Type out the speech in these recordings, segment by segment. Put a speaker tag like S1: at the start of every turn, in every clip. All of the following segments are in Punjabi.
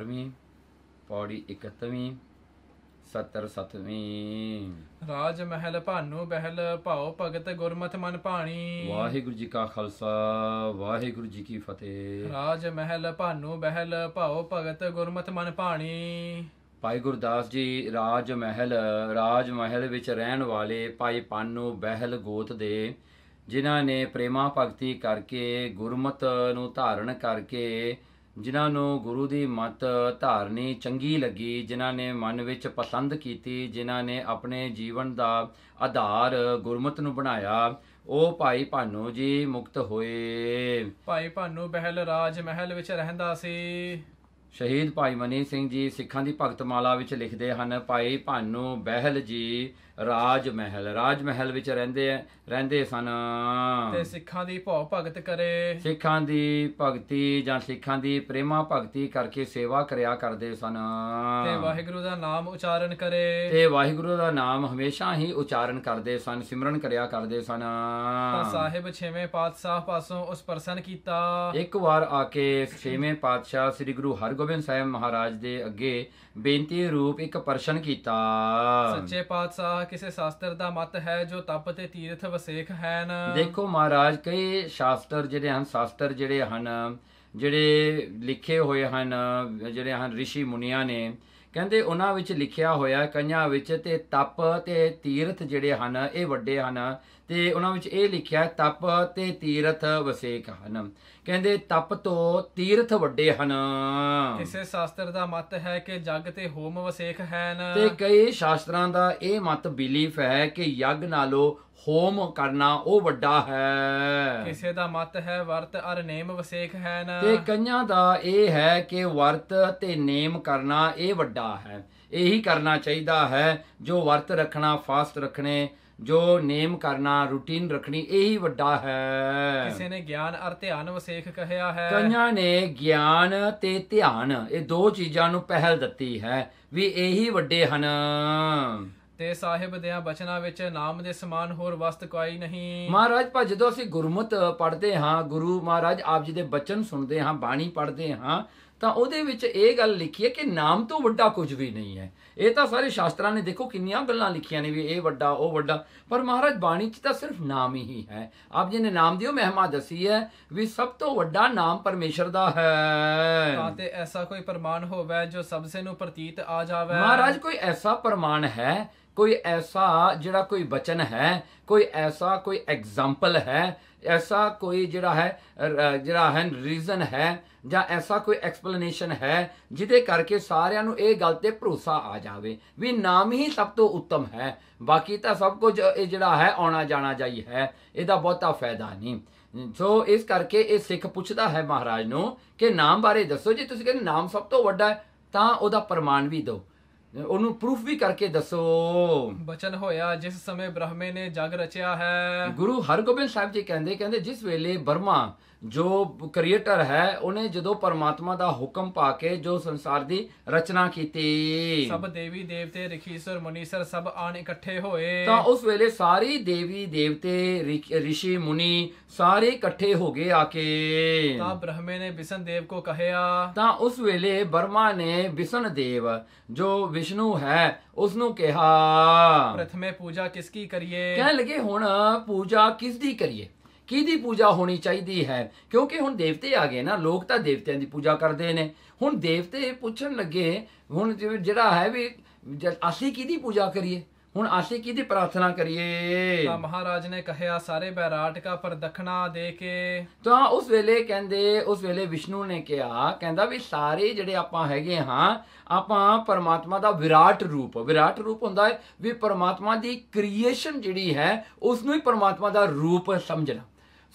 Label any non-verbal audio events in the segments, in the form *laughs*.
S1: 18ਵੀਂ ਪੌੜੀ 71ਵੀਂ 77ਵੀਂ
S2: ਰਾਜ ਮਹਿਲ ਭਾਨੂ ਬਹਿਲ ਭਾਉ ਭਗਤ ਗੁਰਮਤਿ ਮਨ ਪਾਣੀ
S1: ਵਾਹਿਗੁਰੂ ਜੀ ਕਾ ਖਾਲਸਾ ਵਾਹਿਗੁਰੂ ਜੀ ਕੀ ਫਤਿਹ
S2: ਰਾਜ ਮਹਿਲ ਭਾਨੂ ਬਹਿਲ ਭਾਉ ਭਗਤ ਗੁਰਮਤਿ ਮਨ ਪਾਣੀ
S1: ਭਾਈ ਗੁਰਦਾਸ ਜੀ ਰਾਜ ਮਹਿਲ ਰਾਜ ਮਹਿਲ ਵਿੱਚ ਰਹਿਣ ਵਾਲੇ ਭਾਈ ਪਾਨੂ ਬਹਿਲ ਗੋਤ ਦੇ ਜਿਨ੍ਹਾਂ ਨੇ ਪ੍ਰੇਮਾ ਭਗਤੀ ਕਰਕੇ ਗੁਰਮਤ ਨੂੰ ਧਾਰਨ ਕਰਕੇ ਜਿਨ੍ਹਾਂ ਨੂੰ ਗੁਰੂ ਦੀ ਮਤ ਧਾਰਨੀ ਚੰਗੀ ਲੱਗੀ ਜਿਨ੍ਹਾਂ ਨੇ ਮਨ ਵਿੱਚ ਪਸੰਦ ਕੀਤੀ ਜਿਨ੍ਹਾਂ ਨੇ ਆਪਣੇ ਜੀਵਨ ਦਾ ਆਧਾਰ ਗੁਰਮਤ ਨੂੰ ਬਣਾਇਆ ਉਹ ਭਾਈ ਭਾਨੂ ਜੀ ਮੁਕਤ ਹੋਏ ਭਾਈ ਭਾਨੂ ਬਹਿਲ ਰਾਜ ਮਹਿਲ ਵਿੱਚ ਰਹਿੰਦਾ ਸੀ ਸ਼ਹੀਦ ਭਾਈ ਮਨੀ ਸਿੰਘ ਜੀ ਸਿੱਖਾਂ ਦੀ ਭਗਤ ਮਾਲਾ ਵਿੱਚ ਲਿਖਦੇ ਹਨ ਭਾਈ ਭਾਨੂ ਬਹਿਲ ਜੀ ਰਾਜ ਮਹਿਲ ਰਾਜ ਮਹਿਲ ਵਿੱਚ ਰਹਿੰਦੇ ਰਹਿੰਦੇ ਸਨ ਤੇ ਸਿੱਖਾਂ ਦੀ ਭਉ ਭਗਤ ਕਰੇ ਸਿੱਖਾਂ ਦੀ ਭਗਤੀ ਜਾਂ ਸਿੱਖਾਂ ਦੀ ਪ੍ਰੇਮਾ ਭਗਤੀ ਕਰਕੇ ਸੇਵਾ ਕਰਿਆ ਕਰਦੇ ਸਨ ਤੇ ਵਾਹਿਗੁਰੂ
S2: ਦਾ ਨਾਮ ਉਚਾਰਨ ਕਰੇ ਤੇ
S1: ਵਾਹਿਗੁਰੂ ਦਾ ਨਾਮ ਹਮੇਸ਼ਾ ਹੀ ਉਚਾਰਨ ਕਰਦੇ ਸਨ ਸਿਮਰਨ ਕਰਿਆ ਕਰਦੇ ਸਨ ਤਾਂ ਸਾਹਿਬ
S2: ਛੇਵੇਂ ਪਾਤਸ਼ਾਹ ਪਾਸੋਂ ਉਸ ਪਰਸਨ ਕੀਤਾ
S1: ਇੱਕ ਵਾਰ ਆ ਕੇ ਛੇਵੇਂ ਪਾਤਸ਼ਾਹ ਸ੍ਰੀ ਗੁਰੂ ਹਰਿ ਹਰਗੋਬਿੰਦ ਸਾਹਿਬ ਮਹਾਰਾਜ ਦੇ ਅੱਗੇ ਬੇਨਤੀ ਰੂਪ ਇੱਕ ਪ੍ਰਸ਼ਨ ਕੀਤਾ ਸੱਚੇ
S2: ਪਾਤਸ਼ਾਹ ਕਿਸੇ ਸ਼ਾਸਤਰ ਦਾ ਮਤ ਹੈ ਜੋ ਤਪ ਤੇ ਤੀਰਥ ਵਸੇਖ ਹਨ ਦੇਖੋ
S1: ਮਹਾਰਾਜ ਕਈ ਸ਼ਾਸਤਰ ਜਿਹੜੇ ਹਨ ਸ਼ਾਸਤਰ ਜਿਹੜੇ ਹਨ ਜਿਹੜੇ ਲਿਖੇ ਹੋਏ ਹਨ ਜਿਹੜੇ ਹਨ ઋષਿ ਮੁਨੀਆਂ ਨੇ ਕਹਿੰਦੇ ਉਹਨਾਂ ਵਿੱਚ ਲਿਖਿਆ ਹੋਇਆ ਕਈਆਂ ਵਿੱਚ ਤੇ ਤਪ ਤੇ ਤੀਰਥ ਜਿਹੜੇ ਹਨ ਇਹ ਵੱਡੇ ਹਨ ਤੇ ਉਹਨਾਂ ਵਿੱਚ ਇਹ ਲਿਖਿਆ ਤਪ ਤੇ ਤੀਰਥ ਵਸੇਕ ਹਨ ਕਹਿੰਦੇ ਤਪ ਤੋਂ ਤੀਰਥ ਵੱਡੇ ਹਨ ਕਿਸੇ
S2: ਸ਼ਾਸਤਰ ਦਾ ਮਤ ਹੈ ਕਿ ਜਗ ਤੇ ਹੋਮ ਵਸੇਕ ਹਨ ਤੇ
S1: ਕਈ ਸ਼ਾਸਤਰਾਂ ਦਾ ਇਹ ਮਤ ਬਿਲੀਫ ਹੈ ਕਿ ਯੱਗ ਨਾਲੋਂ ਹੋਮ ਕਰਨਾ ਉਹ ਵੱਡਾ ਹੈ ਕਿਸੇ
S2: ਦਾ ਮਤ ਹੈ ਵਰਤ ਅਰ ਨੇਮ ਵਸੇਕ ਹੈ ਤੇ
S1: ਕਈਆਂ ਦਾ ਇਹ ਹੈ ਕਿ ਵਰਤ ਤੇ ਨੇਮ ਕਰਨਾ ਇਹ ਵੱਡਾ ਹੈ ਇਹੀ ਕਰਨਾ ਚਾਹੀਦਾ ਹੈ ਜੋ ਵਰਤ ਰੱਖਣਾ ਫਾਸਟ ਰੱਖਣੇ ਜੋ ਨੇਮ ਕਰਨਾ ਰੁਟੀਨ ਰੱਖਣੀ ਇਹੀ ਵੱਡਾ ਹੈ ਕਿਸੇ
S2: ਨੇ ਗਿਆਨ ਅਰ ਧਿਆਨ ਵਸੇਖ ਕਹਿਆ ਹੈ ਕਈਆਂ ਨੇ
S1: ਗਿਆਨ ਤੇ ਧਿਆਨ ਇਹ ਦੋ ਚੀਜ਼ਾਂ ਨੂੰ ਪਹਿਲ ਦਿੱਤੀ ਹੈ ਵੀ ਇਹੀ ਵੱਡੇ ਹਨ
S2: ਤੇ ਸਾਹਿਬ ਦੇ ਬਚਨਾਂ ਵਿੱਚ ਨਾਮ ਦੇ ਸਮਾਨ ਹੋਰ ਵਸਤ ਕੋਈ ਨਹੀਂ
S1: ਮਹਾਰਾਜ ਭਾ ਜਦੋਂ ਅਸੀਂ ਗੁਰਮਤ ਪੜ੍ਹਦੇ ਹਾਂ ਗੁਰੂ ਮਹਾਰਾਜ ਆਪ ਜੀ ਦੇ ਬਚਨ ਸੁਣਦੇ ਹਾਂ ਬਾਣੀ ਪੜ੍ਹਦੇ ਹਾਂ ਤਾਂ ਉਹਦੇ ਵਿੱਚ ਇਹ ਗੱਲ ਲਿਖੀ ਹੈ ਕਿ ਨਾਮ ਤੋਂ ਵੱਡਾ ਕੁਝ ਵੀ ਨਹੀਂ ਹੈ ਇਹ ਤਾਂ ਸਾਰੇ ਸ਼ਾਸਤਰਾਂ ਨੇ ਦੇਖੋ ਕਿੰਨੀਆਂ ਗੱਲਾਂ ਲਿਖੀਆਂ ਨੇ ਵੀ ਇਹ ਵੱਡਾ ਉਹ ਵੱਡਾ ਪਰ ਮਹਾਰਾਜ ਬਾਣੀ 'ਚ ਤਾਂ ਸਿਰਫ ਨਾਮ ਹੀ ਹੈ ਆਪ ਜੀ ਨੇ ਨਾਮ ਦਿਓ ਮਹਿਮਾ ਦਸੀ ਹੈ ਵੀ ਸਭ ਤੋਂ ਵੱਡਾ ਨਾਮ ਪਰਮੇਸ਼ਰ ਦਾ ਹੈ ਤਾਂ
S2: ਤੇ ਐਸਾ ਕੋਈ ਪ੍ਰਮਾਣ ਹੋਵੇ ਜੋ ਸਭ ਸੇ ਨੂੰ ਪ੍ਰਤੀਤ ਆ ਜਾਵੇ ਮਹਾਰਾਜ ਕੋਈ
S1: ਐਸਾ ਪ੍ਰਮਾਣ ਹੈ ਕੋਈ ਐਸਾ ਜਿਹੜਾ ਕੋਈ ਬਚਨ ਹੈ ਕੋਈ ਐਸਾ ਕੋਈ ਐਗਜ਼ਾਮਪਲ ਹੈ ਐਸਾ ਕੋਈ ਜਿਹੜਾ ਹੈ ਜਿਹੜਾ ਹੈ ਰੀਜ਼ਨ ਹੈ ਜਾਂ ਐਸਾ ਕੋਈ ਐਕਸਪਲੇਨੇਸ਼ਨ ਹੈ ਜਿਹਦੇ ਕਰਕੇ ਸਾਰਿਆਂ ਨੂੰ ਇਹ ਗੱਲ ਤੇ ਭਰੋਸਾ ਆ ਜਾਵੇ ਵੀ ਨਾਮ ਹੀ ਸਭ ਤੋਂ ਉੱਤਮ ਹੈ ਬਾਕੀ ਤਾਂ ਸਭ ਕੁਝ ਇਹ ਜਿਹੜਾ ਹੈ ਆਉਣਾ ਜਾਣਾ ਜਾਈ ਹੈ ਇਹਦਾ ਬਹੁਤਾ ਫਾਇਦਾ ਨਹੀਂ ਸੋ ਇਸ ਕਰਕੇ ਇਹ ਸਿੱਖ ਪੁੱਛਦਾ ਹੈ ਮਹਾਰਾਜ ਨੂੰ ਕਿ ਨਾਮ ਬਾਰੇ ਦੱਸੋ ਜੀ ਤੁਸੀਂ ਕਹਿੰਦੇ ਨਾਮ ਸਭ ਤੋਂ ਵੱਡਾ ਹੈ ਤਾਂ ਉਹਦਾ ਪ੍ਰਮਾਣ ਵੀ ਦਿਓ ਉਹਨੂੰ ਪ੍ਰੂਫ ਵੀ ਕਰਕੇ ਦੱਸੋ ਬਚਨ ਹੋਇਆ ਜਿਸ ਸਮੇਂ ਬ੍ਰਹਮੇ ਨੇ ਜਗ ਰਚਿਆ ਹੈ ਗੁਰੂ ਹਰਗੋਬਿੰਦ ਸਾਹਿਬ ਜੀ ਕਹਿੰਦੇ ਕਹਿੰਦੇ ਜਿਸ ਵੇਲੇ ਬਰਮਾ ਜੋ ਕ੍ਰੀਏਟਰ ਹੈ ਉਹਨੇ ਜਦੋਂ ਪਰਮਾਤਮਾ ਦਾ ਹੁਕਮ ਪਾ ਕੇ ਜੋ ਸੰਸਾਰ ਦੀ ਰਚਨਾ ਕੀਤੀ ਸਭ ਦੇਵੀ ਦੇਵਤੇ ਰਿਸ਼ੀਸਰ ਮੁਨੀਸਰ ਸਭ ਆਣ ਇਕੱਠੇ ਹੋਏ ਤਾਂ ਉਸ ਵੇਲੇ ਸਾਰੀ ਦੇਵੀ ਦੇਵਤੇ ਰਿਸ਼ੀ ਮੁਨੀ ਸਾਰੇ ਇਕੱਠੇ ਹੋ ਗਏ ਆ ਕੇ ਤਾਂ ਬ੍ਰਹਮੇ ਨੇ ਵਿਸ਼ਨ ਦੇਵ ਕੋ ਕਹਿਆ ਤਾਂ ਉਸ ਵੇਲੇ ਬਰਮਾ ਨੇ ਵਿਸ਼ਨ ਦੇਵ ਜੋ ਵਿਸ਼ਨੂ ਹੈ ਉਸ ਨੂੰ ਕਿਹਾ
S2: ਪ੍ਰਥਮੇ ਪੂਜਾ ਕਿਸ ਕੀ ਕਰੀਏ ਕਹਿ ਲਗੇ
S1: ਹੁਣ ਪੂਜਾ ਕਿਸ ਦੀ ਕਰੀਏ ਕਿਹਦੀ ਪੂਜਾ ਹੋਣੀ ਚਾਹੀਦੀ ਹੈ ਕਿਉਂਕਿ ਹੁਣ ਦੇਵਤੇ ਆ ਗਏ ਨਾ ਲੋਕ ਤਾਂ ਦੇਵਤਿਆਂ ਦੀ ਪੂਜਾ ਕਰਦੇ ਨੇ ਹੁਣ ਦੇਵਤੇ ਪੁੱਛਣ ਲੱਗੇ ਹੁਣ ਜਿਹੜਾ ਹੈ ਵੀ ਅਸੀਂ ਕਿਹਦੀ ਪੂਜਾ ਕਰੀਏ ਹੁਣ ਅਸੀਂ ਕਿਹਦੀ ਪ੍ਰਾਰਥਨਾ ਕਰੀਏ ਤਾਂ
S2: ਮਹਾਰਾਜ ਨੇ ਕਹਿਆ ਸਾਰੇ ਬੈਰਾਟ ਕਾ ਪਰ ਦਖਣਾ ਦੇ
S1: ਕੇ ਤਾਂ ਉਸ ਵੇਲੇ ਕਹਿੰਦੇ ਉਸ ਵੇਲੇ ਵਿਸ਼ਨੂੰ ਨੇ ਕਿਹਾ ਕਹਿੰਦਾ ਵੀ ਸਾਰੇ ਜਿਹੜੇ ਆਪਾਂ ਹੈਗੇ ਹਾਂ ਆਪਾਂ ਪਰਮਾਤਮਾ ਦਾ ਵਿਰਾਟ ਰੂਪ ਵਿਰਾਟ ਰੂਪ ਹੁੰਦਾ ਹੈ ਵੀ ਪਰਮਾਤਮਾ ਦੀ ਕ੍ਰੀਏਸ਼ਨ ਜਿਹੜੀ ਹੈ ਉਸ ਨੂੰ ਹੀ ਪਰਮਾਤਮਾ ਦਾ ਰੂਪ ਸਮਝਣਾ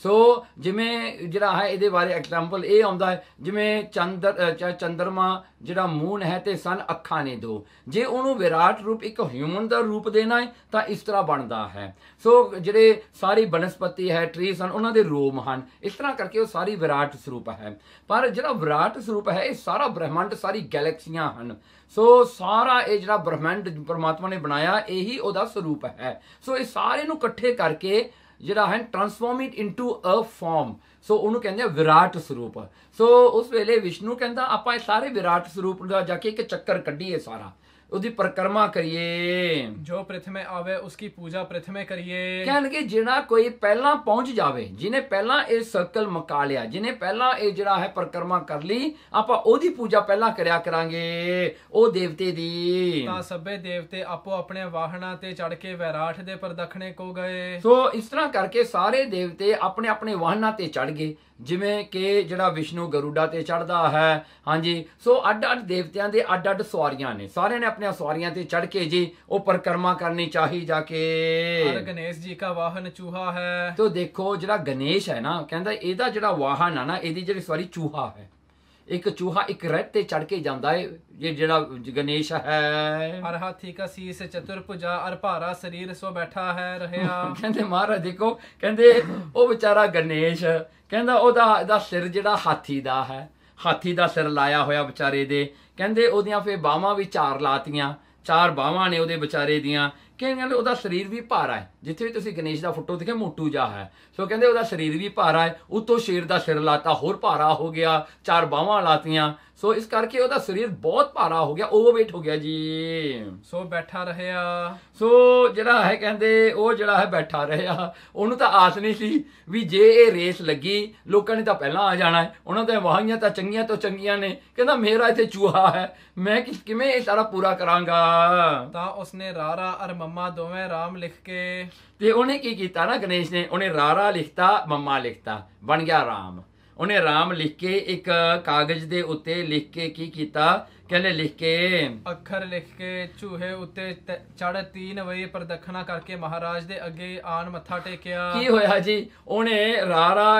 S1: ਸੋ ਜਿਵੇਂ ਜਿਹੜਾ ਹੈ ਇਹਦੇ ਬਾਰੇ ਐਗਜ਼ਾਮਪਲ ਇਹ ਆਉਂਦਾ ਹੈ ਜਿਵੇਂ ਚੰਦਰ ਚੰਦਰਮਾ ਜਿਹੜਾ ਮੂਨ ਹੈ ਤੇ ਸਨ ਅੱਖਾਂ ਨੇ ਦੋ ਜੇ ਉਹਨੂੰ ਵਿਰਾਟ ਰੂਪ ਇੱਕ ਹਿਊਮਨ ਦਾ ਰੂਪ ਦੇਣਾ ਹੈ ਤਾਂ ਇਸ ਤਰ੍ਹਾਂ ਬਣਦਾ ਹੈ ਸੋ ਜਿਹੜੇ ਸਾਰੀ ਬਨਸਪਤੀ ਹੈ ਟਰੀਸ ਹਨ ਉਹਨਾਂ ਦੇ ਰੋਮ ਹਨ ਇਸ ਤਰ੍ਹਾਂ ਕਰਕੇ ਉਹ ਸਾਰੀ ਵਿਰਾਟ ਸਰੂਪ ਹੈ ਪਰ ਜਿਹੜਾ ਵਿਰਾਟ ਸਰੂਪ ਹੈ ਇਹ ਸਾਰਾ ਬ੍ਰਹਿਮੰਡ ਸਾਰੀ ਗੈਲੈਕਸੀਆਂ ਹਨ ਸੋ ਸਾਰਾ ਇਹ ਜਿਹੜਾ ਬ੍ਰਹਿਮੰਡ ਪਰਮਾਤਮਾ ਨੇ ਬਣਾਇਆ ਇਹੀ ਉਹਦਾ ਸਰੂਪ ਹੈ ਸੋ ਇਹ ਸਾਰੇ ਨੂੰ ਇਕੱਠੇ ਕਰਕੇ ਜਿਹੜਾ ਹੈ transform it into a form so ਉਹਨੂੰ ਕਹਿੰਦੇ ਆ ਵਿਰਾਟ ਸਰੂਪ ਸੋ ਉਸ ਵੇਲੇ ਵਿਸ਼ਨੂੰ ਕਹਿੰਦਾ ਆਪਾਂ ਇਹ ਸਾਰੇ ਵਿਰਾਟ ਸਰੂਪ ਦਾ ਜਾ ਕੇ ਇੱਕ ਚੱਕਰ ਕੱਢੀਏ ਸਾਰਾ ਉਹਦੀ ਪਰਕਰਮਾ ਕਰੀਏ
S2: ਜੋ ਪ੍ਰਥਮੇ ਆਵੇ ਉਸकी ਪੂਜਾ ਪ੍ਰਥਮੇ ਕਰੀਏ ਕਿ
S1: ਜਿਹੜਾ ਕੋਈ ਪਹਿਲਾਂ ਪਹੁੰਚ ਜਾਵੇ ਜਿਨੇ ਪਹਿਲਾਂ ਇਹ ਸਰਕਲ ਮਕਾ ਲਿਆ ਜਿਨੇ ਪਹਿਲਾਂ ਇਹ ਜਿਹੜਾ ਹੈ ਪਰਕਰਮਾ ਕਰ ਲਈ ਆਪਾਂ ਉਹਦੀ ਪੂਜਾ ਪਹਿਲਾਂ ਕਰਿਆ ਕਰਾਂਗੇ ਉਹ ਦੇਵਤੇ ਦੀ ਤਾਂ
S2: ਸਭੇ ਦੇਵਤੇ ਆਪੋ ਆਪਣੇ ਵਾਹਨਾਂ ਤੇ ਚੜ ਕੇ ਵੈਰਾਠ ਦੇ ਪਰਦਖਣੇ ਕੋ
S1: ਗਏ ਸੋ ਇਸ ਤਰ੍ਹਾਂ ਕਰਕੇ ਸਾਰੇ ਦੇਵਤੇ ਆਪਣੇ ਆਪਣੇ ਵਾਹਨਾਂ ਤੇ ਚੜ ਗਏ ਜਿਵੇਂ ਕਿ ਜਿਹੜਾ ਵਿਸ਼ਨੂੰ ਗਰੂਡਾ ਤੇ ਚੜਦਾ ਹੈ ਹਾਂਜੀ ਸੋ ਅੱਡ-ਅੱਡ ਦੇਵਤਿਆਂ ਦੇ ਅੱਡ-ਅੱਡ ਸਵਾਰੀਆਂ ਨੇ ਸਾਰਿਆਂ ਨੇ ਆਪਣੀਆਂ ਸਵਾਰੀਆਂ ਤੇ ਚੜ ਕੇ ਜੀ ਉਹ ਪਰਕਰਮਾ ਕਰਨੀ ਚਾਹੀ ਜਾ ਕੇ ਹਰ ਗਣੇਸ਼ ਜੀ ਦਾ ਵਾਹਨ ਚੂਹਾ ਹੈ ਤੋ ਦੇਖੋ ਜਿਹੜਾ ਗਣੇਸ਼ ਹੈ ਨਾ ਕਹਿੰਦਾ ਇਹਦਾ ਜਿਹੜਾ ਵਾਹਨ ਆ ਨਾ ਇਹਦੀ ਜਿਹੜੀ ਸਵਾਰੀ ਚੂਹਾ ਹੈ ਇੱਕ ਚੂਹਾ ਇੱਕ ਰਹਿਤ ਤੇ ਚੜ ਕੇ ਜਾਂਦਾ ਏ ਇਹ ਜਿਹੜਾ ਗਣੇਸ਼ ਹੈ ਹਰ ਹਾਥੀ ਕਾ ਸੀਸ ਚਤੁਰਭੁਜਾ ਅਰ ਭਾਰਾ ਸਰੀਰ ਸੋ ਬੈਠਾ ਹੈ ਰਹਿਆ *laughs* ਕਹਿੰਦੇ ਮਹਾਰਾਜ ਦੇਖੋ ਕਹਿੰਦੇ ਉਹ ਵਿਚਾਰਾ ਗਣੇਸ਼ ਕਹਿੰਦਾ ਉਹਦਾ ਦਾ ਸਿਰ ਜਿਹੜਾ ਹਾਥੀ ਦਾ ਹੈ ਹਾਥੀ ਦਾ ਸਿਰ ਲਾਇਆ ਹੋਇਆ ਵਿਚਾਰੇ ਦੇ ਕਹਿੰਦੇ ਉਹਦੀਆਂ ਫੇ ਬਾਹਾਂ ਵੀ ਚਾਰ ਲਾਤੀਆਂ ਚਾਰ ਬਾਹਾਂ ਨੇ ਉਹਦੇ ਵਿਚਾਰੇ ਦੀਆਂ ਕਿ ਕਹਿੰਦੇ ਉਹਦਾ ਸਰੀਰ ਵੀ ਭਾਰਾ ਹੈ ਜਿੱਥੇ ਵੀ ਤੁਸੀਂ ਗਣੇਸ਼ ਦਾ ਫੋਟੋ ਦੇਖਿਆ ਮੋਟੂ ਜਾ ਹੈ ਸੋ ਕਹਿੰਦੇ ਉਹਦਾ ਸਰੀਰ ਵੀ ਭਾਰਾ ਹੈ ਉਤੋਂ ਸ਼ੇਰ ਦਾ ਸਿਰ ਲਾਤਾ ਹੋਰ ਭਾਰਾ ਹੋ ਗਿਆ ਚਾਰ ਬਾਹਾਂ ਲਾਤੀਆਂ ਸੋ ਇਸ ਕਰਕੇ ਉਹਦਾ ਸਰੀਰ ਬਹੁਤ ਭਾਰਾ ਹੋ ਗਿਆ ਓਵਰਵੇਟ ਹੋ ਗਿਆ ਜੀ ਸੋ ਬੈਠਾ ਰਹਿਆ ਸੋ ਜਿਹੜਾ ਹੈ ਕਹਿੰਦੇ ਉਹ ਜਿਹੜਾ ਹੈ ਬੈਠਾ ਰਹਿਆ ਉਹਨੂੰ ਤਾਂ ਆਸ ਨਹੀਂ ਸੀ ਵੀ ਜੇ ਇਹ ਰੇਸ ਲੱਗੀ ਲੋਕਾਂ ਨੇ ਤਾਂ ਪਹਿਲਾਂ ਆ ਜਾਣਾ ਹੈ ਉਹਨਾਂ ਦੇ ਵਾਹੀਆਂ ਤਾਂ ਚੰਗੀਆਂ ਤੋਂ ਚੰਗੀਆਂ ਨੇ ਕਹਿੰਦਾ ਮੇਰਾ ਇੱਥੇ ਚੂਹਾ ਹੈ ਮੈਂ ਕਿਵੇਂ ਇਹ ਸਾਰਾ ਪੂਰਾ ਕਰਾਂਗਾ ਤਾਂ ਉਸਨੇ ਰਾਰਾ ਅਰਮ ਮੰਮਾ ਦੋਵੇਂ ਰਾਮ
S2: ਲਿਖ ਕੇ
S1: ਤੇ ਉਹਨੇ ਕੀ ਕੀਤਾ ਨਾ ਗਣੇਸ਼ ਨੇ ਉਹਨੇ ਰਾਰਾ ਲਿਖਤਾ ਮੰਮਾ ਲਿਖਤਾ ਬਣ ਗਿਆ ਰਾਮ ਉਹਨੇ ਰਾਮ ਲਿਖ ਕੇ ਇੱਕ ਕਾਗਜ਼ ਦੇ ਉੱਤੇ ਲਿਖ ਕੇ ਕੀ ਕੀਤਾ ਕਹਿੰਦੇ ਲਿਖ ਕੇ
S2: ਅੱਖਰ ਲਿਖ ਕੇ ਚੂਹੇ ਉੱਤੇ ਚੜ ਵਈ ਪਰ ਪ੍ਰਦਖਣਾ ਕਰਕੇ ਮਹਾਰਾਜ ਦੇ ਅੱਗੇ ਆਣ ਮੱਥਾ ਟੇਕਿਆ ਕੀ ਹੋਇਆ
S1: ਜੀ ਉਹਨੇ ਰਾਰਾ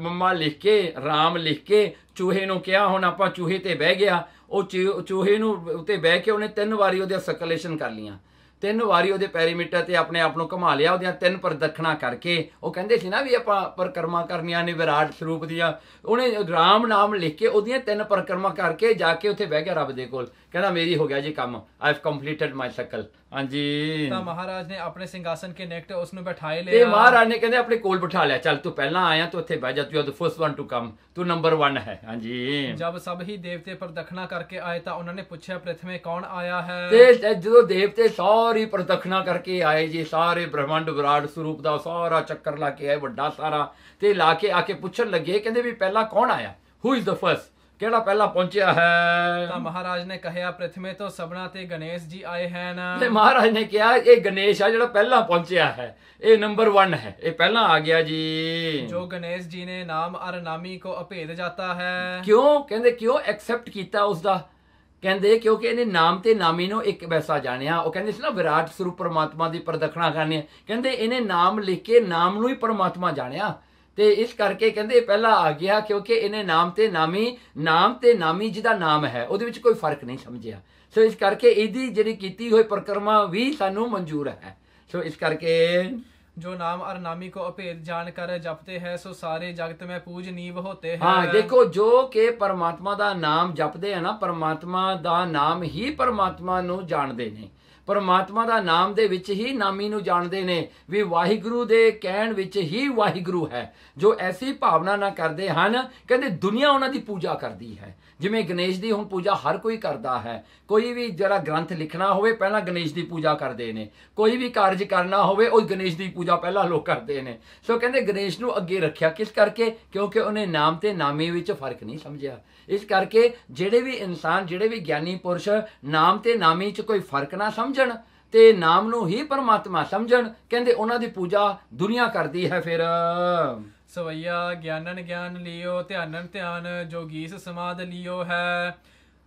S1: ਮੰਮਾ ਲਿਖ ਕੇ ਰਾਮ ਲਿਖ ਕੇ ਚੂਹੇ ਨੂੰ ਕਿਹਾ ਹੁਣ ਆਪਾਂ ਚੂਹੇ ਤੇ ਬਹਿ ਗਿਆ ਉਹ ਚੂਹੇ ਨੂੰ ਉੱਤੇ ਬਹਿ ਕੇ ਉਹਨੇ ਤਿੰਨ ਵਾਰੀ ਉਹਦੇ ਸਕਲੇਸ਼ਨ ਕਰ ਲੀਆਂ ਤਿੰਨ ਵਾਰੀ ਉਹਦੇ ਪੈਰੀਮੀਟਰ ਤੇ ਆਪਣੇ ਆਪ ਨੂੰ ਕਮਾ ਲਿਆ ਉਹਦੀਆਂ ਤਿੰਨ ਪ੍ਰਦਖਣਾ ਕਰਕੇ ਉਹ ਕਹਿੰਦੇ ਸੀ ਨਾ ਵੀ ਆਪਾਂ ਪਰਕਰਮਾ ਕਰਨੀਆਂ ਨੇ ਵਿਰਾਟ ਸਰੂਪ ਦੀਆਂ ਉਹਨੇ ਰਾਮ ਨਾਮ ਲਿਖ ਕੇ ਉਹਦੀਆਂ ਤਿੰਨ ਪਰਕਰਮਾ ਕਰਕੇ ਜਾ ਕੇ ਉੱਥੇ ਬਹਿ ਗਿਆ ਰੱਬ ਦੇ ਕੋਲ ਕਹਿੰਦਾ ਮੇਰੀ ਹੋ ਗਿਆ ਜੀ ਕੰਮ I have completed my circle ਹਾਂਜੀ ਤਾਂ
S2: ਮਹਾਰਾਜ ਨੇ ਆਪਣੇ ਸਿੰਘਾਸਨ ਕੇ ਨੇਕਟ ਉਸ ਨੂੰ ਬਿਠਾ ਲਿਆ ਤੇ ਮਹਾਰਾਜ
S1: ਨੇ ਕਹਿੰਦੇ ਆਪਣੇ ਕੋਲ ਬਿਠਾ ਲਿਆ ਚੱਲ ਤੂੰ ਪਹਿਲਾਂ ਆਇਆ ਤੂੰ ਇੱਥੇ ਬਹਿ ਜਾ ਤੂੰ ਆ the first one to come ਤੂੰ ਨੰਬਰ 1 ਹੈ ਹਾਂਜੀ ਜਦ ਸਭ ਹੀ
S2: ਦੇਵਤੇ ਪ੍ਰਦਖਣਾ ਕਰਕੇ ਆਏ ਤਾਂ ਉਹਨਾਂ ਨੇ ਪੁੱਛਿਆ ਪ੍ਰਥਮੇ ਕੌਣ ਆਇਆ ਹੈ ਤੇ
S1: ਜਦੋਂ ਦੇਵਤੇ ਸਾਰੀ ਪ੍ਰਦਖਣਾ ਕਰਕੇ ਆਏ ਜੀ ਸਾਰੇ ਬ੍ਰਹਮੰਡ ਵਿਰਾਟ ਸਰੂਪ ਦਾ ਸਾਰਾ ਚੱਕਰ ਲਾ ਕੇ ਆਏ ਵੱਡਾ ਸਾਰਾ ਤੇ ਲਾ ਕੇ ਆ ਕੇ ਪੁੱਛਣ ਲੱਗੇ ਕਹਿੰਦੇ ਵੀ ਪਹਿਲਾਂ ਕੌਣ ਆਇਆ ਹੂ ਇਜ਼ ਦ ਫਸਟ ਕਿਹੜਾ ਪਹਿਲਾਂ ਪਹੁੰਚਿਆ ਹੈ ਤਾਂ
S2: ਮਹਾਰਾਜ ਨੇ ਕਹਿਆ ਪ੍ਰਥਮੇ ਤੋਂ ਸਭਨਾ ਤੇ ਗਣੇਸ਼ ਜੀ ਆਏ ਹਨ ਤੇ ਮਹਾਰਾਜ ਨੇ
S1: ਕਿਹਾ ਇਹ ਗਣੇਸ਼ ਆ ਜਿਹੜਾ ਪਹਿਲਾਂ ਪਹੁੰਚਿਆ ਹੈ ਇਹ ਨੰਬਰ 1 ਹੈ ਇਹ ਪਹਿਲਾਂ ਆ ਗਿਆ ਜੀ ਜੋ
S2: ਗਣੇਸ਼ ਜੀ ਨੇ ਨਾਮ ਅਰ ਨਾਮੀ ਕੋ ਅਭੇਦ ਜਾਤਾ ਹੈ
S1: ਕਿਉਂ ਕਹਿੰਦੇ ਕਿਉਂ ਐਕਸੈਪਟ ਕੀਤਾ ਉਸ ਦਾ ਕਹਿੰਦੇ ਕਿਉਂਕਿ ਇਹਨੇ ਨਾਮ ਤੇ ਨਾਮੀ ਨੂੰ ਇੱਕ ਵੈਸਾ ਜਾਣਿਆ ਉਹ ਕਹਿੰਦੇ ਸੀ ਨਾ ਵਿਰਾਟ ਸਰੂਪ ਪਰਮਾਤਮਾ ਦੀ ਪ੍ਰਦਖਣਾ ਕਰਨੀ ਕਹਿੰਦੇ ਇਹਨੇ ਨਾਮ ਲਿਖ ਕੇ ਨਾਮ ਨੂੰ ਹੀ ਪਰਮਾਤਮਾ ਜਾਣਿਆ ਤੇ ਇਸ ਕਰਕੇ ਕਹਿੰਦੇ ਪਹਿਲਾ ਆ ਗਿਆ ਕਿਉਂਕਿ ਇਹਨੇ ਨਾਮ ਤੇ ਨਾਮੀ ਨਾਮ ਤੇ ਨਾਮੀ ਜਿਹਦਾ ਨਾਮ ਹੈ ਉਹਦੇ ਵਿੱਚ ਕੋਈ ਫਰਕ ਨਹੀਂ ਸਮਝਿਆ ਸੋ ਇਸ ਕਰਕੇ ਇਹਦੀ ਜਿਹੜੀ ਕੀਤੀ ਹੋਈ ਪ੍ਰਕਰਮਾ ਵੀ ਸਾਨੂੰ ਮਨਜ਼ੂਰ ਹੈ ਸੋ ਇਸ ਕਰਕੇ
S2: ਜੋ ਅਰ ਨਾਮੀ ਕੋ नामी ਜਾਣ ਕਰ ਜਪਤੇ ਹੈ ਸੋ ਸਾਰੇ ਜਗਤ जगत ਪੂਜ ਨੀਵ ਹੋਤੇ ਹੈ ਹਾਂ ਦੇਖੋ
S1: ਜੋ ਕੇ ਪਰਮਾਤਮਾ ਦਾ ਨਾਮ ਜਪਦੇ ਹੈ ਨਾ ਪਰਮਾਤਮਾ ਦਾ ਨਾਮ ਹੀ ਪਰਮਾਤਮਾ ਨੂੰ ਜਾਣਦੇ ਨੇ ਪਰਮਾਤਮਾ ਦਾ ਨਾਮ ਦੇ ਵਿੱਚ ਹੀ ਨਾਮੀ ਨੂੰ ਜਾਣਦੇ ਨੇ ਵੀ ਵਾਹਿਗੁਰੂ ਦੇ ਕਹਿਣ ਵਿੱਚ ਹੀ ਵਾਹਿਗੁਰੂ ਹੈ ਜੋ ਐਸੀ ਭਾਵਨਾ ਨਾ ਕਰਦੇ ਹਨ ਕਹਿੰਦੇ ਦੁਨੀਆ ਉਹਨਾਂ ਦੀ ਪੂਜਾ ਕਰਦੀ ਹੈ ਜਿਵੇਂ ਗਣੇਸ਼ ਦੀ ਹੁਣ ਪੂਜਾ ਹਰ ਕੋਈ ਕਰਦਾ ਹੈ ਕੋਈ ਵੀ ਜਿਹੜਾ ਗ੍ਰੰਥ ਲਿਖਣਾ ਹੋਵੇ ਪਹਿਲਾਂ ਗਣੇਸ਼ ਦੀ ਪੂਜਾ ਕਰਦੇ ਨੇ ਕੋਈ ਵੀ ਕਾਰਜ ਕਰਨਾ ਹੋਵੇ ਉਹ ਗਣੇਸ਼ ਦੀ ਪੂਜਾ ਪਹਿਲਾਂ ਲੋਕ ਕਰਦੇ ਨੇ ਸੋ ਕਹਿੰਦੇ ਗਣੇਸ਼ ਨੂੰ ਅੱਗੇ ਰੱਖਿਆ ਕਿਸ ਕਰਕੇ ਕਿਉਂਕਿ ਉਹਨੇ ਨਾਮ ਤੇ ਨਾਮੇ ਵਿੱਚ ਫਰਕ ਨਹੀਂ ਸਮਝਿਆ ਇਸ ਕਰਕੇ ਜਿਹੜੇ ਵੀ ਇਨਸਾਨ ਜਿਹੜੇ ਵੀ ਗਿਆਨੀ ਪੁਰਸ਼ ਨਾਮ ਤੇ ਨਾਮੇ 'ਚ ਕੋਈ ਫਰਕ ਨਾ ਸਮਝ ਸਮਝਣ ਤੇ ਨਾਮ ਨੂੰ ਹੀ ਪਰਮਾਤਮਾ ਸਮਝਣ ਕਹਿੰਦੇ ਉਹਨਾਂ ਦੀ ਪੂਜਾ ਦੁਨੀਆ ਕਰਦੀ ਹੈ ਫਿਰ
S2: ਸਵਈਆ ਗਿਆਨਨ ਗਿਆਨ ਲਿਓ ਧਿਆਨਨ ਧਿਆਨ ਜੋਗੀਸ ਸਮਾਦ ਲਿਓ ਹੈ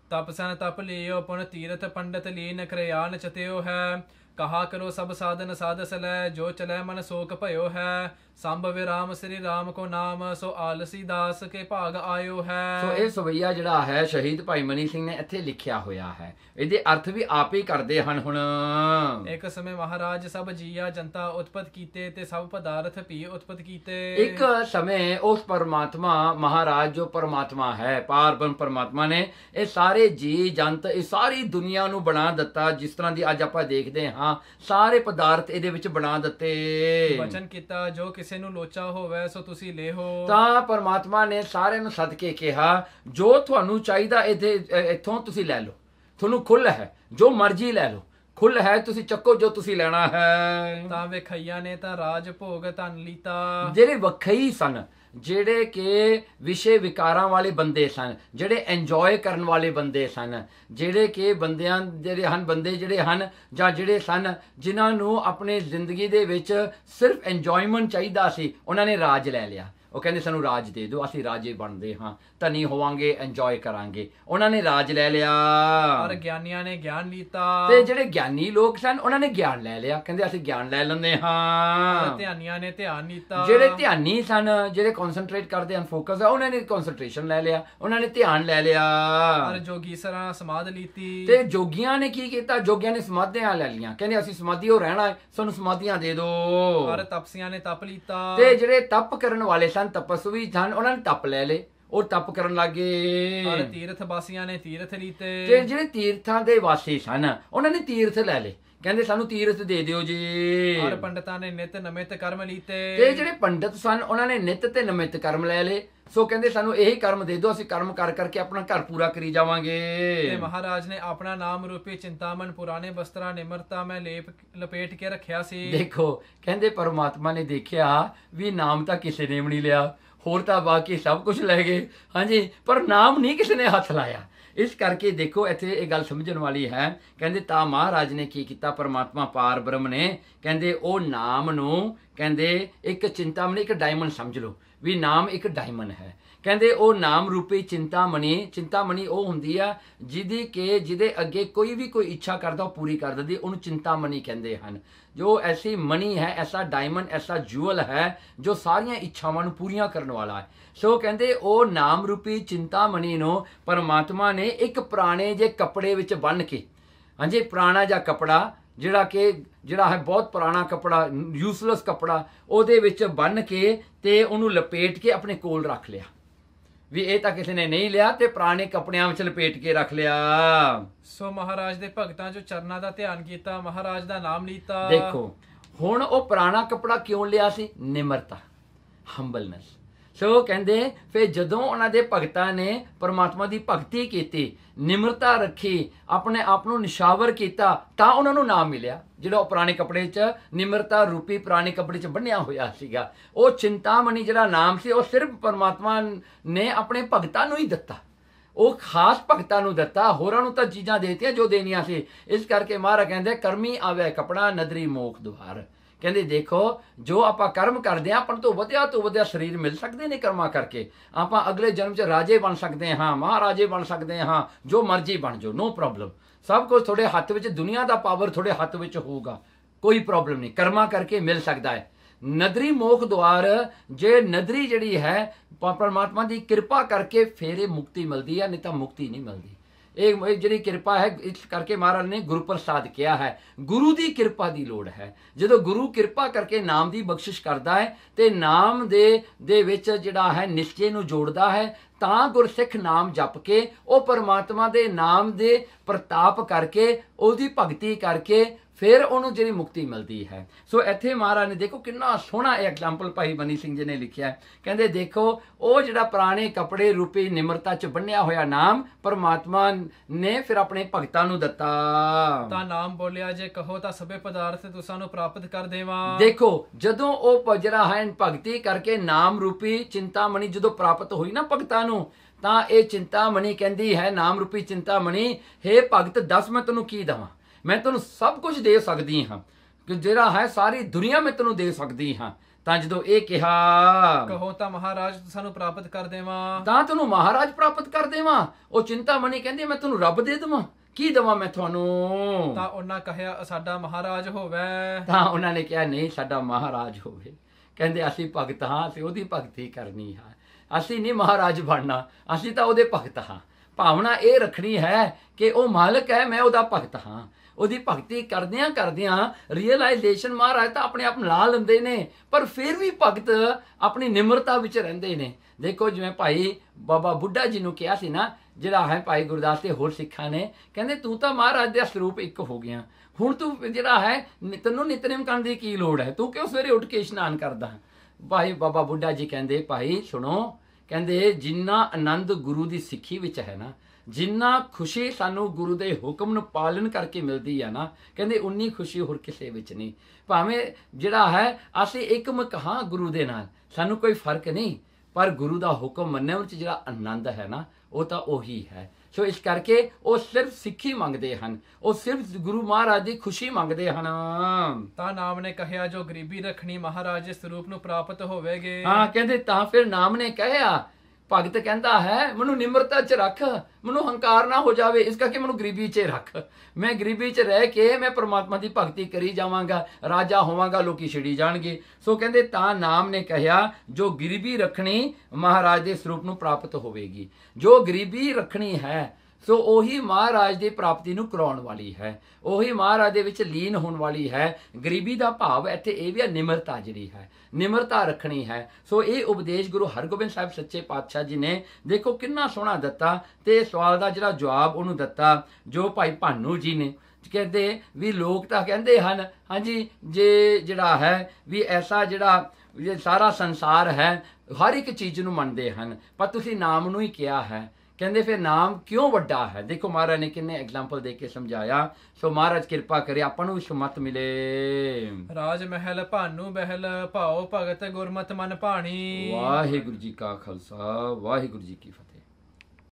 S2: ਤਪਸਨ ਤਪ ਲਿਓ ਪੁਨ ਤੀਰਥ ਪੰਡਤ ਲੀਨ ਕਰਿਆਨ ਚਤਿਓ ਹੈ ਕਹਾ ਕਰੋ ਸਭ ਸਾਧਨ ਸਾਧਸ ਲੈ ਜੋ ਚਲੇ ਮਨ ਸੋਕ ਭਇਓ ਹੈ ਸੰਭ ਵਿਰਾਮ ਸ੍ਰੀ ਰਾਮ ਕੋ ਨਾਮ ਸੋ ਆਲਸੀ ਦਾਸ ਕੇ ਭਾਗ ਆਇਓ ਹੈ ਸੋ ਇਹ ਸਵਈਆ
S1: ਜਿਹੜਾ ਹੈ ਸ਼ਹੀਦ ਭਾਈ ਮਨੀ ਸਿੰਘ ਨੇ ਇੱਥੇ ਲਿਖਿਆ ਹੋਇਆ ਹੈ ਇਹਦੇ ਅਰਥ ਵੀ ਆਪ ਹੀ ਕਰਦੇ ਹਨ ਹੁਣ
S2: ਇੱਕ ਸਮੇਂ ਮਹਾਰਾਜ ਸਭ ਜੀਆ ਜਨਤਾ ਉਤਪਤ ਕੀਤੇ ਤੇ ਸਭ ਪਦਾਰਥ ਵੀ ਉਤਪਤ ਕੀਤੇ
S1: ਇੱਕ ਸਮੇਂ ਉਸ ਪਰਮਾਤਮਾ ਮਹਾਰਾਜ ਜੋ ਪਰਮਾਤਮਾ ਹੈ ਪਾਰਬਨ ਪਰਮਾਤਮਾ ਨੇ ਇਹ ਸਾਰੇ ਜੀ ਜਨਤ ਇਹ ਸਾਰੀ ਦੁਨੀਆ ਨੂੰ ਬਣਾ ਦਿੱਤਾ ਜਿਸ ਤਰ੍ਹਾਂ ਦੀ ਅੱਜ ਆਪਾਂ ਦੇਖਦੇ ਹਾਂ ਹਾਂ ਸਾਰੇ ਪਦਾਰਥ ਇਹਦੇ ਵਿੱਚ ਬਣਾ ਦਿੱਤੇ ਵਚਨ
S2: ਕੀਤਾ ਜੋ ਕਿਸੇ ਨੂੰ ਲੋਚਾ ਹੋਵੇ ਸੋ ਤੁਸੀਂ ਲੇਹੋ ਤਾਂ
S1: ਪਰਮਾਤਮਾ ਨੇ ਸਾਰਿਆਂ ਨੂੰ ਸਦਕੇ ਕਿਹਾ ਜੋ ਤੁਹਾਨੂੰ ਚਾਹੀਦਾ ਇਥੇ ਇੱਥੋਂ ਤੁਸੀਂ ਲੈ ਲਓ ਤੁਹਾਨੂੰ ਖੁੱਲ ਹੈ ਜੋ ਮਰਜ਼ੀ ਲੈ ਲਓ ਖੁੱਲ ਹੈ ਤੁਸੀਂ ਚੱਕੋ ਜੋ ਤੁਸੀਂ ਲੈਣਾ ਹੈ
S2: ਤਾਂ ਵਖਈਆਂ ਨੇ ਤਾਂ ਰਾਜ ਭੋਗ ਤਨ ਲੀਤਾ ਜਿਹੜੇ
S1: ਵਖਈ ਸਨ ਜਿਹੜੇ ਕਿ ਵਿਸ਼ੇ ਵਿਕਾਰਾਂ ਵਾਲੇ ਬੰਦੇ ਸਨ ਜਿਹੜੇ ਐਨਜੋਏ ਕਰਨ ਵਾਲੇ ਬੰਦੇ ਸਨ ਜਿਹੜੇ ਕਿ ਬੰਦਿਆਂ ਜਿਹੜੇ ਹਨ ਬੰਦੇ ਜਿਹੜੇ ਹਨ ਜਾਂ ਜਿਹੜੇ ਸਨ ਜਿਨ੍ਹਾਂ ਨੂੰ ਆਪਣੇ ਜ਼ਿੰਦਗੀ ਦੇ ਵਿੱਚ ਸਿਰਫ ਐਨਜੋਇਮੈਂਟ ਚਾਹੀਦਾ ਸੀ ਉਹਨਾਂ ਨੇ ਰਾਜ ਲੈ ਲਿਆ ਉਹ ਕਹਿੰਦੇ ਸਾਨੂੰ ਰਾਜ ਦੇ ਦਿਓ ਅਸੀਂ ਰਾਜੇ ਬਣਦੇ ਹਾਂ ਧਨੀ ਹੋਵਾਂਗੇ ਇੰਜੋਏ ਕਰਾਂਗੇ ਉਹਨਾਂ ਨੇ ਰਾਜ ਲੈ ਲਿਆ ਪਰ
S2: ਗਿਆਨੀਆਂ ਨੇ ਗਿਆਨ ਲੀਤਾ ਤੇ
S1: ਜਿਹੜੇ ਗਿਆਨੀ ਲੋਕ ਸਨ ਉਹਨਾਂ ਨੇ ਗਿਆਨ ਲੈ ਲਿਆ ਕਹਿੰਦੇ ਅਸੀਂ ਗਿਆਨ ਲੈ ਲੈਂਦੇ ਹਾਂ ਧਿਆਨੀਆਂ ਨੇ
S2: ਧਿਆਨ ਲੀਤਾ ਜਿਹੜੇ
S1: ਧਿਆਨੀ ਸਨ ਜਿਹੜੇ ਕਨਸੈਂਟਰੇਟ ਕਰਦੇ ਹਨ ਫੋਕਸ ਆ ਉਹਨਾਂ ਨੇ ਕਨਸੈਂਟਰੇਸ਼ਨ ਲੈ ਲਿਆ ਉਹਨਾਂ ਨੇ ਧਿਆਨ ਲੈ ਲਿਆ ਪਰ
S2: ਜੋਗੀ ਸਰਾਂ ਸਮਾਧ ਲੀਤੀ ਤੇ
S1: ਜੋਗੀਆਂ ਨੇ ਕੀ ਕੀਤਾ ਜੋਗੀਆਂ ਨੇ ਸਮਾਧੀਆਂ ਲੈ ਲੀਆਂ ਕਹਿੰਦੇ ਅਸੀਂ ਸਮਾਧੀ ਹੋ ਰਹਿਣਾ ਹੈ ਸਾਨੂੰ ਸਮਾਧੀਆਂ ਦੇ ਦਿਓ ਪਰ
S2: ਤਪਸੀਆਂ ਨੇ ਤਪ ਲੀਤਾ ਤੇ
S1: ਜਿਹੜੇ ਤਪ ਕਰਨ ਵਾਲੇ ਸਨ ਤਪਸਵੀ ਸਨ ਉਹਨਾਂ ਨੇ ਤਪ ਲੈ ਲਏ ਉਹ ਤਪ ਕਰਨ ਲੱਗੇ ਹਰ ਤੀਰਥ ਵਾਸੀਆਂ ਨੇ ਤੀਰਥ ਲੀਤੇ ਤੇ ਜਿਹੜੇ ਤੀਰਥਾਂ ਦੇ ਵਾਸੀ ਸਨ ਉਹਨਾਂ ਨੇ ਤੀਰਥ ਲੈ ਲਏ ਕਹਿੰਦੇ ਸਾਨੂੰ ਤੀਰਥ ਦੇ ਦਿਓ ਜੀ ਹਰ ਪੰਡਤਾਂ ਨੇ ਨਿਤ ਨਮਿਤ ਕਰਮ ਲੀਤੇ ਤੇ ਜਿਹੜੇ ਪੰਡਤ ਸਨ ਉਹਨਾਂ ਨੇ ਨਿਤ ਤੇ ਨਮਿਤ ਕਰਮ ਲੈ ਲਏ ਸੋ ਕਹਿੰਦੇ ਸਾਨੂੰ ਇਹੀ ਕਰਮ ਦੇ ਦਿਓ ਅਸੀਂ ਕਰਮ ਕਰ ਕਰਕੇ ਆਪਣਾ ਘਰ ਪੂਰਾ ਕਰੀ ਜਾਵਾਂਗੇ ਤੇ ਮਹਾਰਾਜ
S2: ਨੇ ਆਪਣਾ ਨਾਮ ਰੂਪੀ ਚਿੰਤਾਮਨ ਪੁਰਾਣੇ ਬਸਤਰਾ ਨਿਮਰਤਾ ਮੈਂ ਲੇਪ ਲਪੇਟ ਕੇ ਰੱਖਿਆ ਸੀ ਦੇਖੋ
S1: ਕਹਿੰਦੇ ਪਰਮਾਤਮਾ ਨੇ ਦੇਖਿਆ ਵੀ ਨਾਮ ਤਾਂ ਕਿਸੇ ਨੇ ਵੀ ਨਹੀਂ ਲਿਆ ਹੋਰ ਤਾਂ ਬਾਕੀ ਸਭ ਕੁਝ ਲੈ ਗਏ ਹਾਂਜੀ ਪਰ ਨਾਮ ਨਹੀਂ ਕਿਸੇ ਨੇ ਹੱਥ ਲਾਇਆ ਇਸ ਕਰਕੇ ਦੇਖੋ ਇੱਥੇ ਇਹ ਗੱਲ ਸਮਝਣ ਵਾਲੀ ਹੈ ਕਹਿੰਦੇ ਤਾਂ ਮਹਾਰਾਜ ਨੇ ਕੀ ਕੀਤਾ ਪਰਮਾਤਮਾ ਪਾਰ ਬ੍ਰਹਮ ਨੇ ਕਹਿੰਦੇ ਉਹ ਨਾਮ ਨੂੰ ਕਹਿੰਦੇ ਇੱਕ ਚਿੰਤਾਮਣੀ ਇੱਕ ਡਾਇਮੰਡ ਸਮਝ ਲਓ ਵੀ ਨਾਮ ਇੱਕ ਡਾਇਮੰਡ ਹੈ ਕਹਿੰਦੇ ਉਹ ਨਾਮ ਰੂਪੀ ਚਿੰਤਾਮਣੀ ਚਿੰਤਾਮਣੀ ਉਹ ਹੁੰਦੀ ਆ ਜਿਹਦੀ ਕਿ ਜਿਹਦੇ ਅੱਗੇ ਕੋਈ ਵੀ ਕੋਈ ਇੱਛਾ ਕਰਦਾ ਉਹ ਪੂਰੀ ਕਰ ਦਿੰਦੀ ਉਹਨੂੰ ਚਿੰਤਾਮਣੀ ਕਹਿੰਦੇ ਹਨ ਜੋ ਐਸੀ ਮਣੀ ਹੈ ਐਸਾ ਡਾਇਮੰਡ ਐਸਾ ਜੁਅਲ ਹੈ ਜੋ ਸਾਰੀਆਂ ਇੱਛਾਵਾਂ ਨੂੰ ਪੂਰੀਆਂ ਕਰਨ ਵਾਲਾ ਹੈ ਸੋ ਕਹਿੰਦੇ ਉਹ ਨਾਮ ਰੂਪੀ ਚਿੰਤਾਮਣੀ ਨੂੰ ਪਰਮਾਤਮਾ ਨੇ ਇੱਕ ਪੁਰਾਣੇ ਜੇ ਕੱਪੜੇ ਵਿੱਚ ਬੰਨ ਕੇ ਹਾਂਜੀ ਪੁਰਾਣਾ ਜਿਹਾ ਕੱਪੜਾ ਜਿਹੜਾ ਕਿ ਜਿਹੜਾ ਹੈ ਬਹੁਤ ਪੁਰਾਣਾ ਕੱਪੜਾ ਯੂਸਲੈਸ ਕੱਪੜਾ ਉਹਦੇ ਵਿੱਚ ਬੰਨ ਕੇ ਤੇ ਉਹਨੂੰ ਲਪੇਟ ਕੇ ਆਪਣੇ ਕੋਲ ਰੱਖ ਲਿਆ ਵੀ ਇਹ ਤਾਂ ਕਿਸੇ ਨੇ ਨਹੀਂ ਲਿਆ ਤੇ ਪੁਰਾਣੇ ਕਪੜਿਆਂ ਵਿੱਚ ਲਪੇਟ ਕੇ ਰੱਖ ਲਿਆ
S2: ਸੋ ਮਹਾਰਾਜ ਦੇ ਭਗਤਾਂ ਜੋ ਚਰਨਾਂ ਦਾ ਧਿਆਨ ਕੀਤਾ ਮਹਾਰਾਜ ਦਾ ਨਾਮ
S1: ਲੀਤਾ ਦੇਖੋ ਹੁਣ ਉਹ ਪੁਰਾਣਾ ਕੱਪੜਾ ਕਿਉਂ ਲਿਆ ਸੀ ਨਿਮਰਤਾ ਹੰਬਲਨੈਸ ਸੋ ਕਹਿੰਦੇ ਫਿਰ ਜਦੋਂ ਉਹਨਾਂ ਦੇ ਭਗਤਾਂ ਨੇ ਪਰਮਾਤਮਾ ਦੀ ਭਗਤੀ ਕੀਤੀ ਨਿਮਰਤਾ ਰੱਖੀ ਆਪਣੇ ਆਪ ਨੂੰ ਨਿਸ਼ਾਵਰ ਕੀਤਾ ਤਾਂ ਉਹਨਾਂ ਨੂੰ ਨਾਮ ਮਿਲਿਆ ਜਿਹੜਾ ਉਹ ਪੁਰਾਣੇ ਕੱਪੜੇ 'ਚ ਨਿਮਰਤਾ ਰੂਪੀ ਪੁਰਾਣੇ ਕੱਪੜੇ 'ਚ ਬੰਨਿਆ ਹੋਇਆ ਸੀਗਾ ਉਹ ਚਿੰਤਾਮਣੀ ਜਿਹੜਾ ਨਾਮ ਸੀ ਉਹ ਸਿਰਫ ਪਰਮਾਤਮਾ ਨੇ ਆਪਣੇ ਭਗਤਾਂ ਨੂੰ ਹੀ ਦਿੱਤਾ ਉਹ ਖਾਸ ਭਗਤਾਂ ਨੂੰ ਦਿੱਤਾ ਹੋਰਾਂ ਨੂੰ ਤਾਂ ਚੀਜ਼ਾਂ ਦੇਤੀਆਂ ਜੋ ਦੇਣੀਆਂ ਸੀ ਇਸ ਕਰਕੇ ਮਹਾਰਾ ਕਹਿੰਦੇ ਕਰਮੀ ਆਵੇ ਕਪੜਾ ਨਦਰੀ ਮੋਖ ਦੁਆਰ ਕਹਿੰਦੇ ਦੇਖੋ ਜੋ ਆਪਾਂ ਕਰਮ ਕਰਦੇ ਆ ਆਪਾਂ ਤੋਂ ਵਧਿਆ ਤੋਂ ਵਧਿਆ ਸਰੀਰ ਮਿਲ ਸਕਦੇ ਨੇ ਕਰਮਾ ਕਰਕੇ ਆਪਾਂ ਅਗਲੇ ਜਨਮ 'ਚ ਰਾਜੇ ਬਣ ਸਕਦੇ ਹਾਂ ਮਹਾਰਾਜੇ ਬਣ ਸਕਦੇ ਹਾਂ ਜੋ ਮਰਜ਼ੀ ਬਣ ਜਾਓ ਨੋ ਪ੍ਰੋਬਲਮ ਸਭ ਕੁਝ ਤੁਹਾਡੇ ਹੱਥ ਵਿੱਚ ਦੁਨੀਆ ਦਾ ਪਾਵਰ ਤੁਹਾਡੇ ਹੱਥ ਵਿੱਚ ਹੋਊਗਾ ਕੋਈ ਪ੍ਰੋਬਲਮ ਨਹੀਂ ਕਰਮਾ ਕਰਕੇ ਮਿਲ ਸਕਦਾ ਹੈ ਨਦਰੀ ਮੋਖ ਦੁਆਰ ਜੇ ਨਦਰੀ ਜਿਹੜੀ ਹੈ ਪਰਮਾਤਮਾ ਦੀ ਕਿਰਪਾ ਕਰਕੇ ਫੇਰੇ ਮੁਕਤੀ ਮਿਲਦੀ ਹੈ ਨਹੀਂ ਤਾਂ ਮੁਕਤੀ ਨਹੀਂ ਮਿਲਦੀ ਇਹ ਜਿਹੜੀ ਕਿਰਪਾ ਹੈ ਇਸ ਕਰਕੇ ਮਹਾਰਾਜ ਨੇ ਗੁਰੂ ਪ੍ਰਸਾਦ ਕਿਹਾ ਹੈ ਗੁਰੂ ਦੀ ਕਿਰਪਾ ਦੀ ਲੋੜ ਹੈ ਜਦੋਂ ਗੁਰੂ ਕਿਰਪਾ ਕਰਕੇ ਨਾਮ ਦੀ ਬਖਸ਼ਿਸ਼ ਕਰਦਾ ਹੈ ਤੇ ਨਾਮ ਦੇ ਦੇ ਵਿੱਚ ਜਿਹੜਾ ਹੈ ਨਿਸ਼ਚੇ ਨੂੰ ਜੋੜਦਾ ਹੈ ਤਾਂ ਗੁਰਸਿੱਖ ਨਾਮ ਜਪ ਕੇ ਉਹ ਪਰਮਾਤਮਾ ਦੇ ਨਾਮ ਦੇ ਪ੍ਰਤਾਪ ਕਰਕੇ ਉਹਦੀ ਭਗਤੀ ਕਰਕੇ ਫਿਰ ਉਹਨੂੰ ਜਿਹੜੀ ਮੁਕਤੀ ਮਿਲਦੀ ਹੈ ਸੋ ਇੱਥੇ ਮਹਾਰਾਜ ਨੇ ਦੇਖੋ ਕਿੰਨਾ ਸੋਹਣਾ ਇਹ ਐਗਜ਼ਾਮਪਲ ਭਾਈ ਬਨੀ ਸਿੰਘ ਜੀ ਨੇ ਲਿਖਿਆ ਕਹਿੰਦੇ ਦੇਖੋ ਉਹ ਜਿਹੜਾ ਪੁਰਾਣੇ ਕੱਪੜੇ ਰੂਪੀ ਨਿਮਰਤਾ ਚ ਬੰਨਿਆ ਹੋਇਆ ਨਾਮ ਪਰਮਾਤਮਾ ਨੇ ਫਿਰ ਆਪਣੇ ਭਗਤਾਂ ਨੂੰ ਦਿੱਤਾ ਤਾਂ
S2: ਨਾਮ ਬੋਲਿਆ ਜੇ ਕਹੋ ਤਾਂ ਸਭੇ ਪਦਾਰਥ ਤੁਸਾਂ ਨੂੰ ਪ੍ਰਾਪਤ ਕਰ ਦੇਵਾਂ ਦੇਖੋ
S1: ਜਦੋਂ ਉਹ ਪਜਰਾ ਹੈ ਭਗਤੀ ਕਰਕੇ ਨਾਮ ਰੂਪੀ ਚਿੰਤਾਮਣੀ ਜਦੋਂ ਪ੍ਰਾਪਤ ਹੋਈ ਨਾ ਭਗਤਾਂ ਨੂੰ ਤਾਂ ਇਹ ਚਿੰਤਾਮਣੀ ਕਹਿੰਦੀ ਹੈ ਨਾਮ ਰੂਪੀ ਚਿੰਤਾਮਣੀ हे ਭਗਤ ਦੱਸ ਮੈਂ ਤੈਨੂੰ ਕੀ ਦਵਾਂ ਮੈਂ ਤੈਨੂੰ ਸਭ ਕੁਝ ਦੇ ਸਕਦੀ ਹਾਂ ਕਿ ਜਿਹੜਾ ਹੈ ਸਾਰੀ ਦੁਨੀਆ ਮੈਂ ਤੈਨੂੰ ਦੇ ਸਕਦੀ ਹਾਂ ਤਾਂ ਜਦੋਂ ਇਹ ਕਿਹਾ ਕਹੋ
S2: ਤਾਂ ਮਹਾਰਾਜ ਸਾਨੂੰ ਪ੍ਰਾਪਤ ਕਰ ਦੇਵਾਂ ਤਾਂ ਤੈਨੂੰ ਮਹਾਰਾਜ
S1: ਪ੍ਰਾਪਤ ਕਰ ਦੇਵਾਂ ਉਹ ਚਿੰਤਾ ਮਣੀ ਕਹਿੰਦੀ ਮੈਂ ਤੈਨੂੰ ਰੱਬ ਦੇ ਦੇਵਾਂ ਕੀ ਦਵਾਂ ਮੈਂ ਤੁਹਾਨੂੰ ਤਾਂ ਉਹਨਾਂ ਕਹਿਆ ਸਾਡਾ ਮਹਾਰਾਜ ਹੋਵੇ ਤਾਂ ਉਹਨਾਂ ਨੇ ਕਿਹਾ ਨਹੀਂ ਸਾਡਾ ਮਹਾਰਾਜ ਹੋਵੇ ਕਹਿੰਦੇ ਅਸੀਂ ਭਗਤ ਹਾਂ ਤੇ ਉਹਦੀ ਭਗਤੀ ਕਰਨੀ ਹੈ ਅਸੀਂ ਨਹੀਂ ਮਹਾਰਾਜ ਬਣਨਾ ਅਸੀਂ ਤਾਂ ਉਹਦੇ ਭਗਤ ਹਾਂ ਭਾਵਨਾ ਇਹ ਰੱਖਣੀ ਹੈ ਕਿ ਉਹ ਮਾਲਕ ਹੈ ਮੈਂ ਉਹਦਾ ਭਗਤ ਹਾਂ ਉਹਦੀ ਭਗਤੀ ਕਰਦਿਆਂ ਕਰਦਿਆਂ ਰੀਅਲਾਈਜੇਸ਼ਨ ਮਹਾਰਾਜ ਤਾਂ ਆਪਣੇ ਆਪ ਲਾ ਲੈਂਦੇ ਨੇ ਪਰ ਫਿਰ ਵੀ ਭਗਤ ਆਪਣੀ ਨਿਮਰਤਾ ਵਿੱਚ ਰਹਿੰਦੇ ਨੇ ਦੇਖੋ ਜਿਵੇਂ ਭਾਈ ਬਾਬਾ ਬੁੱਢਾ ਜੀ ਨੂੰ ਕਿਹਾ ਸੀ ਨਾ ਜਿਹੜਾ ਹੈ ਭਾਈ ਗੁਰਦਾਸ ਤੇ ਹੋਰ ਸਿੱਖਾਂ ਨੇ ਕਹਿੰਦੇ ਤੂੰ ਤਾਂ ਮਹਾਰਾਜ ਦੇ ਸਰੂਪ ਇੱਕ ਹੋ ਗਿਆ ਹੁਣ ਤੂੰ ਜਿਹੜਾ ਹੈ ਤੈਨੂੰ ਨਿਤਨੇਮ ਕਰਨ ਦੀ ਕੀ ਲੋੜ ਹੈ ਤੂੰ ਕਿਉਂ ਸਵੇਰੇ ਉੱਠ ਕੇ ਇਸ਼ਨਾਨ ਕਰਦਾ ਭਾਈ ਬਾਬਾ ਬੁੱਢਾ ਜੀ ਕਹਿੰਦੇ ਭਾਈ ਸੁਣੋ ਕਹਿੰਦੇ ਜਿੰਨਾ ਆਨੰਦ ਗੁਰੂ ਦੀ ਸਿੱਖੀ ਵਿੱਚ ਹੈ ਨਾ ਜਿੰਨਾ ਖੁਸ਼ੀ ਸਾਨੂੰ ਗੁਰੂ ਦੇ ਹੁਕਮ ਨੂੰ ਪਾਲਣ ਕਰਕੇ ਮਿਲਦੀ ਆ ਨਾ ਕਹਿੰਦੇ ਉਨੀ ਖੁਸ਼ੀ ਹੋਰ ਕਿਸੇ ਵਿੱਚ ਨਹੀਂ ਭਾਵੇਂ ਜਿਹੜਾ ਹੈ ਅਸੀਂ ਇੱਕ ਮਕਹਾ ਗੁਰੂ ਦੇ ਨਾਲ ਸਾਨੂੰ ਕੋਈ ਫਰਕ ਨਹੀਂ ਪਰ ਗੁਰੂ ਦਾ ਹੁਕਮ ਮੰਨਣ ਵਿੱਚ ਜਿਹੜਾ ਆਨੰਦ ਹੈ ਨਾ ਉਹ ਤਾਂ ਉਹੀ ਹੈ ਸੋ ਇਸ ਕਰਕੇ ਉਹ ਸਿਰਫ ਸਿੱਖੀ ਮੰਗਦੇ ਹਨ ਉਹ ਸਿਰਫ ਗੁਰੂ ਮਹਾਰਾਜ ਦੀ ਖੁਸ਼ੀ ਮੰਗਦੇ ਹਨ
S2: ਤਾਂ ਨਾਮ ਨੇ ਕਹਿਆ ਜੋ ਗਰੀਬੀ ਰਖਣੀ ਮਹਾਰਾਜ ਦੇ ਸਰੂਪ ਨੂੰ ਪ੍ਰਾਪਤ ਹੋਵੇਗੇ ਹਾਂ
S1: ਕਹਿੰਦੇ ਤਾਂ ਫਿਰ ਨਾਮ ਨੇ ਕਹਿਆ ਭਗਤ ਕਹਿੰਦਾ ਹੈ ਮੈਨੂੰ ਨਿਮਰਤਾ 'ਚ ਰੱਖ ਮੈਨੂੰ ਹੰਕਾਰ ਨਾ ਹੋ ਜਾਵੇ ਇਸ ਕਰਕੇ ਮੈਨੂੰ ਗਰੀਬੀ 'ਚ ਰੱਖ ਮੈਂ ਗਰੀਬੀ 'ਚ ਰਹਿ ਕੇ ਮੈਂ ਪ੍ਰਮਾਤਮਾ ਦੀ ਭਗਤੀ ਕਰੀ ਜਾਵਾਂਗਾ ਰਾਜਾ ਹੋਵਾਂਗਾ ਲੋਕੀ ਛੜੀ ਜਾਣਗੇ ਸੋ ਕਹਿੰਦੇ ਤਾਂ ਨਾਮ ਨੇ ਕਹਿਆ ਜੋ ਗਰੀਬੀ ਰੱਖਣੀ ਮਹਾਰਾਜ ਦੇ ਸਰੂਪ ਨੂੰ ਪ੍ਰਾਪਤ ਹੋਵੇਗੀ ਜੋ ਗਰੀਬੀ ਰੱਖਣੀ ਹੈ ਸੋ ਉਹੀ ਮਹਾਰਾਜ ਦੀ ਪ੍ਰਾਪਤੀ ਨੂੰ ਕਰਾਉਣ ਵਾਲੀ ਹੈ ਉਹੀ ਮਹਾਰਾਜ ਦੇ ਵਿੱਚ ਲੀਨ ਹੋਣ ਵਾਲੀ ਹੈ ਗਰੀਬੀ ਦਾ ਭਾਵ ਇੱਥੇ ਇਹ ਵੀ ਨਿਮਰਤਾ ਜਿਹੜੀ ਹੈ ਨਿਮਰਤਾ ਰੱਖਣੀ ਹੈ ਸੋ ਇਹ ਉਪਦੇਸ਼ ਗੁਰੂ ਹਰਗੋਬਿੰਦ ਸਾਹਿਬ ਸੱਚੇ ਪਾਤਸ਼ਾਹ ਜੀ ਨੇ ਦੇਖੋ ਕਿੰਨਾ ਸੋਹਣਾ ਦਿੱਤਾ ਤੇ ਸਵਾਲ ਦਾ ਜਿਹੜਾ ਜਵਾਬ ਉਹਨੂੰ ਦਿੱਤਾ ਜੋ ਭਾਈ ਭਾਨੂ ਜੀ ਨੇ ਕਹਿੰਦੇ ਵੀ ਲੋਕ ਤਾਂ ਕਹਿੰਦੇ ਹਨ ਹਾਂਜੀ ਜੇ ਜਿਹੜਾ ਹੈ ਵੀ ਐਸਾ ਜਿਹੜਾ ਇਹ ਸਾਰਾ ਸੰਸਾਰ ਹੈ ਹਰ ਇੱਕ ਚੀਜ਼ ਨੂੰ ਮੰਨਦੇ ਹਨ ਪਰ ਤੁਸੀਂ ਨਾਮ ਨੂੰ ਹੀ ਕਿਹਾ ਹੈ ਕਹਿੰਦੇ ਫਿਰ ਨਾਮ ਕਿਉਂ ਵੱਡਾ ਹੈ ਦੇਖੋ ਮਹਾਰਾਜ ਨੇ ਕਿੰਨੇ ਐਗਜ਼ਾਮਪਲ ਦੇ ਕੇ ਸਮਝਾਇਆ ਸੋ ਮਹਾਰਾਜ ਕਿਰਪਾ ਕਰੇ ਆਪਾਂ ਨੂੰ ਸੁਮਤ ਮਿਲੇ
S2: ਰਾਜ ਮਹਿਲ ਭਾਨੂ ਬਹਿਲ ਭਾਉ ਭਗਤ ਗੁਰਮਤ ਮਨ ਭਾਣੀ ਵਾਹਿਗੁਰੂ
S1: ਜੀ ਕਾ ਖਾਲਸਾ ਵਾਹਿਗੁਰੂ ਜੀ ਕੀ ਫਤਿਹ